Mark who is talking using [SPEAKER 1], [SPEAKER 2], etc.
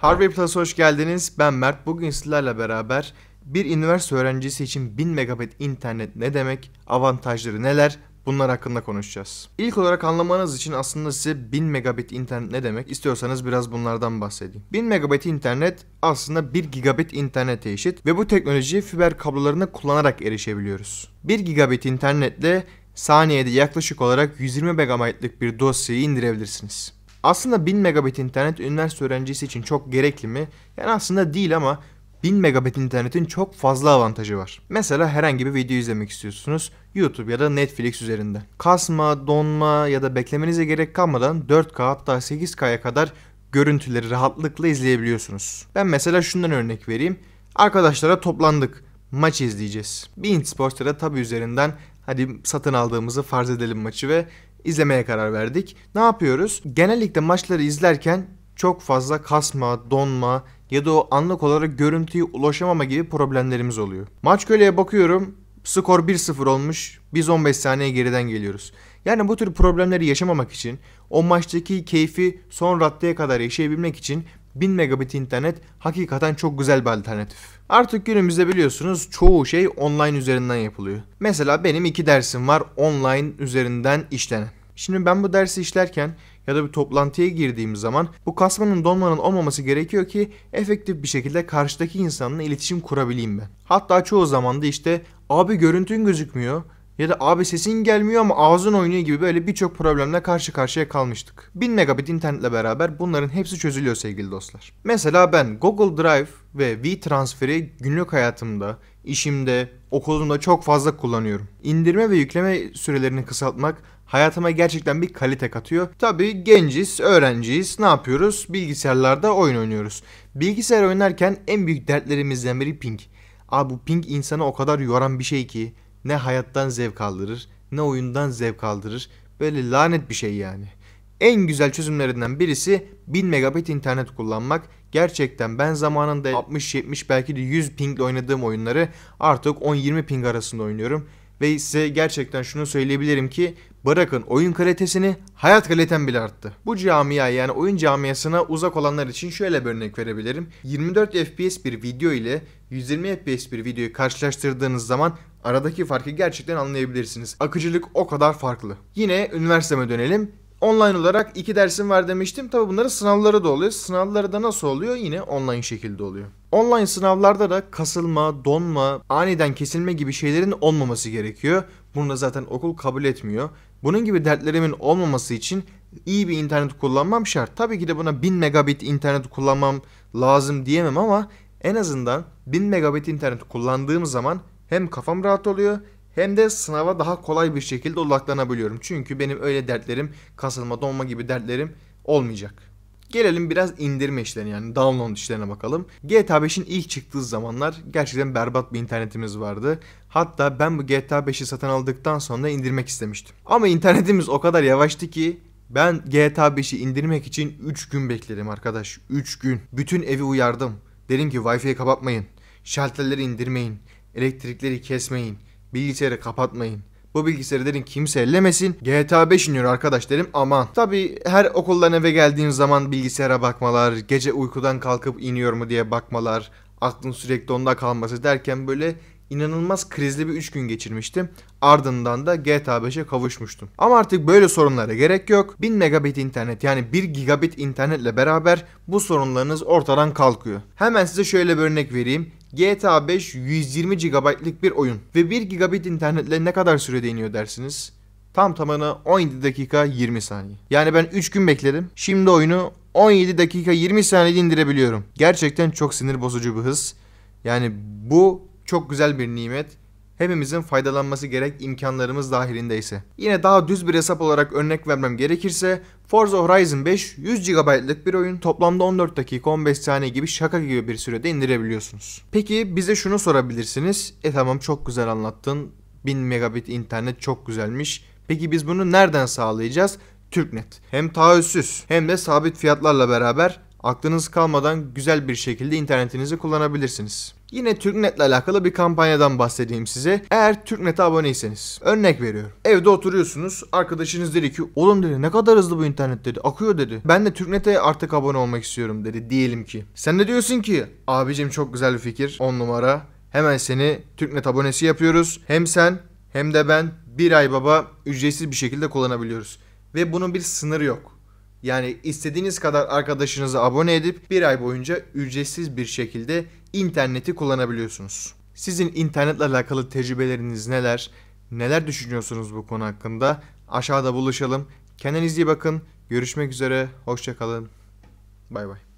[SPEAKER 1] Harvey Plus'a hoş geldiniz. Ben Mert. Bugün sizlerle beraber bir üniversite öğrencisi için 1000 megabit internet ne demek, avantajları neler, bunlar hakkında konuşacağız. İlk olarak anlamanız için aslında size 1000 megabit internet ne demek istiyorsanız biraz bunlardan bahsedeyim. 1000 megabit internet aslında 1 gigabit internete eşit ve bu teknolojiyi fiber kablolarını kullanarak erişebiliyoruz. 1 gigabit internetle saniyede yaklaşık olarak 120 megabaytlık bir dosyayı indirebilirsiniz. Aslında 1000 megabit internet üniversite öğrencisi için çok gerekli mi? Yani aslında değil ama 1000 megabit internetin çok fazla avantajı var. Mesela herhangi bir video izlemek istiyorsunuz YouTube ya da Netflix üzerinde Kasma, donma ya da beklemenize gerek kalmadan 4K hatta 8K'ya kadar görüntüleri rahatlıkla izleyebiliyorsunuz. Ben mesela şundan örnek vereyim. Arkadaşlara toplandık. Maç izleyeceğiz. Bein Sports ya da Tabi üzerinden hadi satın aldığımızı farz edelim maçı ve izlemeye karar verdik. Ne yapıyoruz? Genellikle maçları izlerken çok fazla kasma, donma ya da o anlık olarak görüntüye ulaşamama gibi problemlerimiz oluyor. Maç köleye bakıyorum. Skor 1-0 olmuş. Biz 15 saniye geriden geliyoruz. Yani bu tür problemleri yaşamamak için o maçtaki keyfi son raddeye kadar yaşayabilmek için 1000 megabit internet hakikaten çok güzel bir alternatif. Artık günümüzde biliyorsunuz çoğu şey online üzerinden yapılıyor. Mesela benim iki dersim var online üzerinden işlenen. Şimdi ben bu dersi işlerken ya da bir toplantıya girdiğim zaman bu kasmanın donmanın olmaması gerekiyor ki efektif bir şekilde karşıdaki insanla iletişim kurabileyim ben. Hatta çoğu zaman da işte abi görüntün gözükmüyor ya da abi sesin gelmiyor ama ağzın oynuyor gibi böyle birçok problemle karşı karşıya kalmıştık. 1000 megabit internetle beraber bunların hepsi çözülüyor sevgili dostlar. Mesela ben Google Drive ve WeTransfer'i günlük hayatımda, işimde, okulumda çok fazla kullanıyorum. İndirme ve yükleme sürelerini kısaltmak hayatıma gerçekten bir kalite katıyor. Tabi genciz, öğrenciyiz, ne yapıyoruz? Bilgisayarlarda oyun oynuyoruz. Bilgisayar oynarken en büyük dertlerimizden biri ping. Abi bu ping insanı o kadar yoran bir şey ki ne hayattan zevk aldırır ne oyundan zevk aldırır. Böyle lanet bir şey yani. En güzel çözümlerinden birisi 1000 megabit internet kullanmak. Gerçekten ben zamanında 60-70 belki de 100 pingle oynadığım oyunları artık 10-20 ping arasında oynuyorum. Ve size gerçekten şunu söyleyebilirim ki Bırakın oyun kalitesini, hayat kalitem bile arttı. Bu camia yani oyun camiasına uzak olanlar için şöyle bir örnek verebilirim. 24 FPS bir video ile 120 FPS bir videoyu karşılaştırdığınız zaman aradaki farkı gerçekten anlayabilirsiniz. Akıcılık o kadar farklı. Yine üniversiteme dönelim. Online olarak iki dersim var demiştim. Tabi bunların sınavları da oluyor. Sınavları da nasıl oluyor? Yine online şekilde oluyor. Online sınavlarda da kasılma, donma, aniden kesilme gibi şeylerin olmaması gerekiyor. Bunu da zaten okul kabul etmiyor. Bunun gibi dertlerimin olmaması için iyi bir internet kullanmam şart. Tabii ki de buna 1000 megabit internet kullanmam lazım diyemem ama en azından 1000 megabit internet kullandığım zaman hem kafam rahat oluyor hem de sınava daha kolay bir şekilde odaklanabiliyorum. Çünkü benim öyle dertlerim kasılma donma gibi dertlerim olmayacak. Gelelim biraz indirme işlerine yani download işlerine bakalım. GTA 5'in ilk çıktığı zamanlar gerçekten berbat bir internetimiz vardı. Hatta ben bu GTA 5'i satın aldıktan sonra indirmek istemiştim. Ama internetimiz o kadar yavaştı ki ben GTA 5'i indirmek için 3 gün bekledim arkadaş. 3 gün. Bütün evi uyardım. Dedim ki Wi-Fi'yi kapatmayın. Şalterleri indirmeyin. Elektrikleri kesmeyin. Bilgisayarı kapatmayın. Bu bilgisayarı dedim kimse ellemesin. GTA 5 iniyor arkadaşlarım aman. Tabi her okuldan eve geldiğim zaman bilgisayara bakmalar, gece uykudan kalkıp iniyor mu diye bakmalar, aklın sürekli onda kalması derken böyle inanılmaz krizli bir 3 gün geçirmiştim. Ardından da GTA 5'e kavuşmuştum. Ama artık böyle sorunlara gerek yok. 1000 megabit internet yani 1 gigabit internetle beraber bu sorunlarınız ortadan kalkıyor. Hemen size şöyle bir örnek vereyim. GTA 5 120 GB'lık bir oyun ve 1 gigabit internetle ne kadar sürede iniyor dersiniz? Tam tamına 17 dakika 20 saniye. Yani ben 3 gün bekledim. Şimdi oyunu 17 dakika 20 saniye indirebiliyorum. Gerçekten çok sinir bozucu bir hız. Yani bu çok güzel bir nimet hepimizin faydalanması gerek imkanlarımız dahilindeyse. Yine daha düz bir hesap olarak örnek vermem gerekirse Forza Horizon 5 100 GB'lık bir oyun toplamda 14 dakika 15 saniye gibi şaka gibi bir sürede indirebiliyorsunuz. Peki bize şunu sorabilirsiniz. E tamam çok güzel anlattın. 1000 megabit internet çok güzelmiş. Peki biz bunu nereden sağlayacağız? TürkNet. Hem taahhütsüz hem de sabit fiyatlarla beraber aklınız kalmadan güzel bir şekilde internetinizi kullanabilirsiniz. Yine TürkNet'le alakalı bir kampanyadan bahsedeyim size. Eğer TürkNet'e aboneyseniz. Örnek veriyorum. Evde oturuyorsunuz. Arkadaşınız dedi ki oğlum dedi ne kadar hızlı bu internet dedi. Akıyor dedi. Ben de TürkNet'e artık abone olmak istiyorum dedi diyelim ki. Sen de diyorsun ki abicim çok güzel bir fikir. 10 numara. Hemen seni TürkNet abonesi yapıyoruz. Hem sen hem de ben bir ay baba ücretsiz bir şekilde kullanabiliyoruz. Ve bunun bir sınırı yok. Yani istediğiniz kadar arkadaşınızı abone edip bir ay boyunca ücretsiz bir şekilde interneti kullanabiliyorsunuz. Sizin internetle alakalı tecrübeleriniz neler? Neler düşünüyorsunuz bu konu hakkında? Aşağıda buluşalım. Kendinize iyi bakın. Görüşmek üzere. Hoşçakalın. Bay bay.